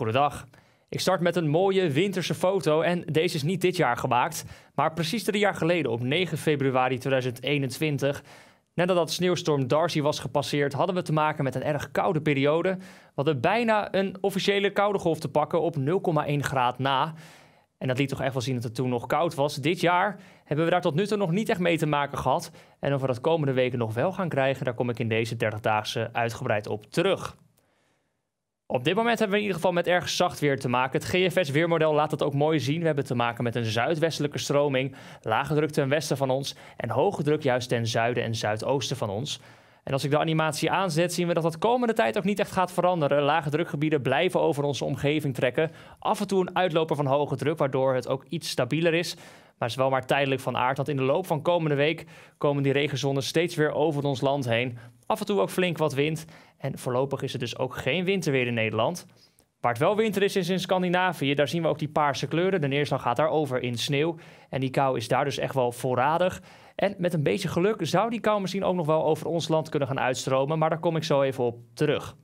Goedendag. Ik start met een mooie winterse foto en deze is niet dit jaar gemaakt, maar precies drie jaar geleden op 9 februari 2021. Net nadat sneeuwstorm Darcy was gepasseerd, hadden we te maken met een erg koude periode. We hadden bijna een officiële koude golf te pakken op 0,1 graad na. En dat liet toch echt wel zien dat het toen nog koud was. Dit jaar hebben we daar tot nu toe nog niet echt mee te maken gehad. En of we dat komende weken nog wel gaan krijgen, daar kom ik in deze 30-daagse uitgebreid op terug. Op dit moment hebben we in ieder geval met erg zacht weer te maken. Het GFS-weermodel laat dat ook mooi zien. We hebben te maken met een zuidwestelijke stroming, lage druk ten westen van ons en hoge druk juist ten zuiden en zuidoosten van ons. En als ik de animatie aanzet, zien we dat dat komende tijd ook niet echt gaat veranderen. Lage drukgebieden blijven over onze omgeving trekken. Af en toe een uitloper van hoge druk, waardoor het ook iets stabieler is. Maar het is wel maar tijdelijk van aard, want in de loop van komende week komen die regenzones steeds weer over ons land heen. Af en toe ook flink wat wind. En voorlopig is er dus ook geen winter weer in Nederland. Waar het wel winter is, is in Scandinavië. Daar zien we ook die paarse kleuren. De neerslag gaat daar over in sneeuw. En die kou is daar dus echt wel voorradig. En met een beetje geluk zou die kou misschien ook nog wel over ons land kunnen gaan uitstromen. Maar daar kom ik zo even op terug.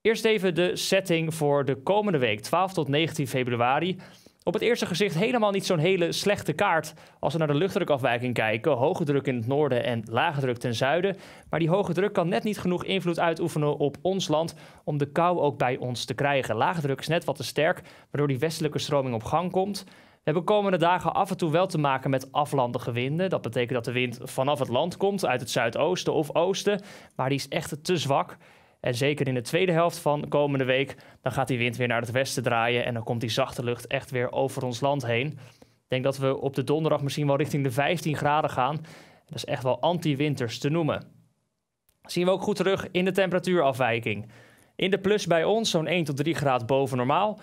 Eerst even de setting voor de komende week, 12 tot 19 februari. Op het eerste gezicht helemaal niet zo'n hele slechte kaart als we naar de luchtdrukafwijking kijken. Hoge druk in het noorden en lage druk ten zuiden. Maar die hoge druk kan net niet genoeg invloed uitoefenen op ons land om de kou ook bij ons te krijgen. Lage druk is net wat te sterk, waardoor die westelijke stroming op gang komt. We hebben komende dagen af en toe wel te maken met aflandige winden. Dat betekent dat de wind vanaf het land komt, uit het zuidoosten of oosten. Maar die is echt te zwak. En zeker in de tweede helft van komende week, dan gaat die wind weer naar het westen draaien en dan komt die zachte lucht echt weer over ons land heen. Ik denk dat we op de donderdag misschien wel richting de 15 graden gaan. Dat is echt wel anti-winters te noemen. Zien we ook goed terug in de temperatuurafwijking. In de plus bij ons zo'n 1 tot 3 graden boven normaal.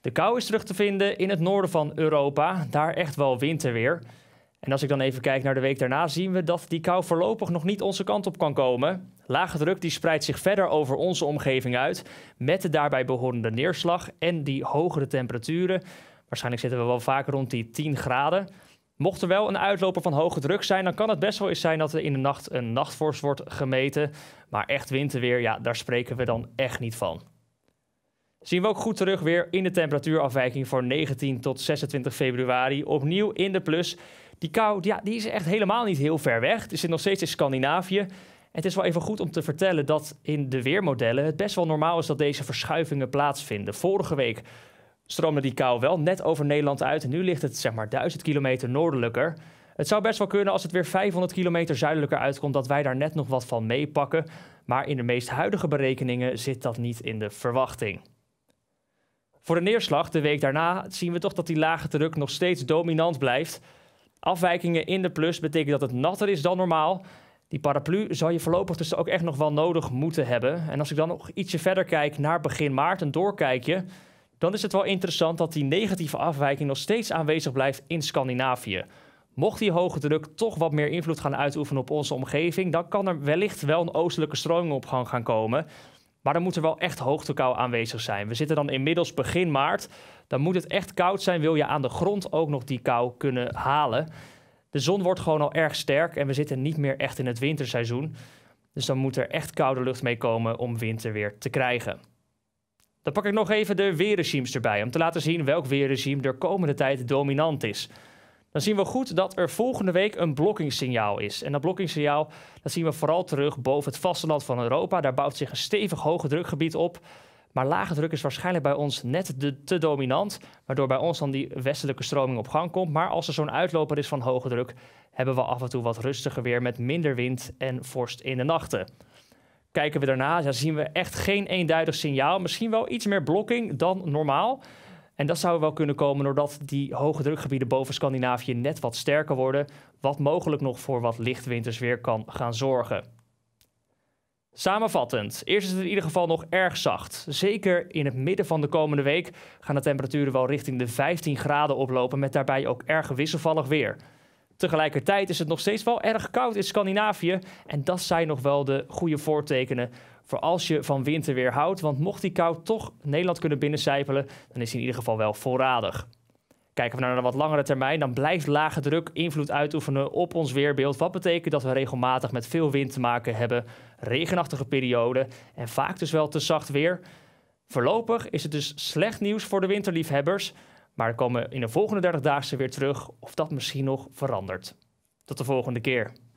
De kou is terug te vinden in het noorden van Europa. Daar echt wel winterweer. En als ik dan even kijk naar de week daarna, zien we dat die kou voorlopig nog niet onze kant op kan komen. Lage druk die spreidt zich verder over onze omgeving uit met de daarbij behorende neerslag en die hogere temperaturen. Waarschijnlijk zitten we wel vaak rond die 10 graden. Mocht er wel een uitloper van hoge druk zijn, dan kan het best wel eens zijn dat er in de nacht een nachtvorst wordt gemeten. Maar echt winterweer, ja, daar spreken we dan echt niet van. Zien we ook goed terug weer in de temperatuurafwijking voor 19 tot 26 februari. Opnieuw in de plus. Die kou, ja, die is echt helemaal niet heel ver weg. Het zit nog steeds in Scandinavië het is wel even goed om te vertellen dat in de weermodellen het best wel normaal is dat deze verschuivingen plaatsvinden. Vorige week stroomde die kou wel net over Nederland uit en nu ligt het zeg maar 1000 kilometer noordelijker. Het zou best wel kunnen als het weer 500 kilometer zuidelijker uitkomt dat wij daar net nog wat van meepakken. Maar in de meest huidige berekeningen zit dat niet in de verwachting. Voor de neerslag de week daarna zien we toch dat die lage druk nog steeds dominant blijft. Afwijkingen in de plus betekent dat het natter is dan normaal die paraplu zou je voorlopig dus ook echt nog wel nodig moeten hebben. En als ik dan nog ietsje verder kijk naar begin maart, en doorkijk je, dan is het wel interessant dat die negatieve afwijking nog steeds aanwezig blijft in Scandinavië. Mocht die hoge druk toch wat meer invloed gaan uitoefenen op onze omgeving, dan kan er wellicht wel een oostelijke stroming op gang gaan komen. Maar dan moet er wel echt hoogtekou aanwezig zijn. We zitten dan inmiddels begin maart. Dan moet het echt koud zijn, wil je aan de grond ook nog die kou kunnen halen. De zon wordt gewoon al erg sterk en we zitten niet meer echt in het winterseizoen. Dus dan moet er echt koude lucht mee komen om weer te krijgen. Dan pak ik nog even de weerregimes erbij om te laten zien welk weerregime er komende tijd dominant is. Dan zien we goed dat er volgende week een blokkingssignaal is. En dat blokkingssignaal dat zien we vooral terug boven het vasteland van Europa. Daar bouwt zich een stevig hoge drukgebied op. Maar lage druk is waarschijnlijk bij ons net de, te dominant, waardoor bij ons dan die westelijke stroming op gang komt. Maar als er zo'n uitloper is van hoge druk, hebben we af en toe wat rustiger weer met minder wind en vorst in de nachten. Kijken we daarna, dan zien we echt geen eenduidig signaal. Misschien wel iets meer blokking dan normaal. En dat zou wel kunnen komen doordat die hoge drukgebieden boven Scandinavië net wat sterker worden, wat mogelijk nog voor wat lichtwinters weer kan gaan zorgen. Samenvattend, eerst is het in ieder geval nog erg zacht. Zeker in het midden van de komende week gaan de temperaturen wel richting de 15 graden oplopen, met daarbij ook erg wisselvallig weer. Tegelijkertijd is het nog steeds wel erg koud in Scandinavië en dat zijn nog wel de goede voortekenen voor als je van winter weer houdt, want mocht die kou toch Nederland kunnen binnencijpelen, dan is hij in ieder geval wel voorradig. Kijken we nou naar een wat langere termijn, dan blijft lage druk invloed uitoefenen op ons weerbeeld. Wat betekent dat we regelmatig met veel wind te maken hebben, regenachtige perioden en vaak dus wel te zacht weer. Voorlopig is het dus slecht nieuws voor de winterliefhebbers, maar we komen in de volgende 30 dagen weer terug of dat misschien nog verandert. Tot de volgende keer.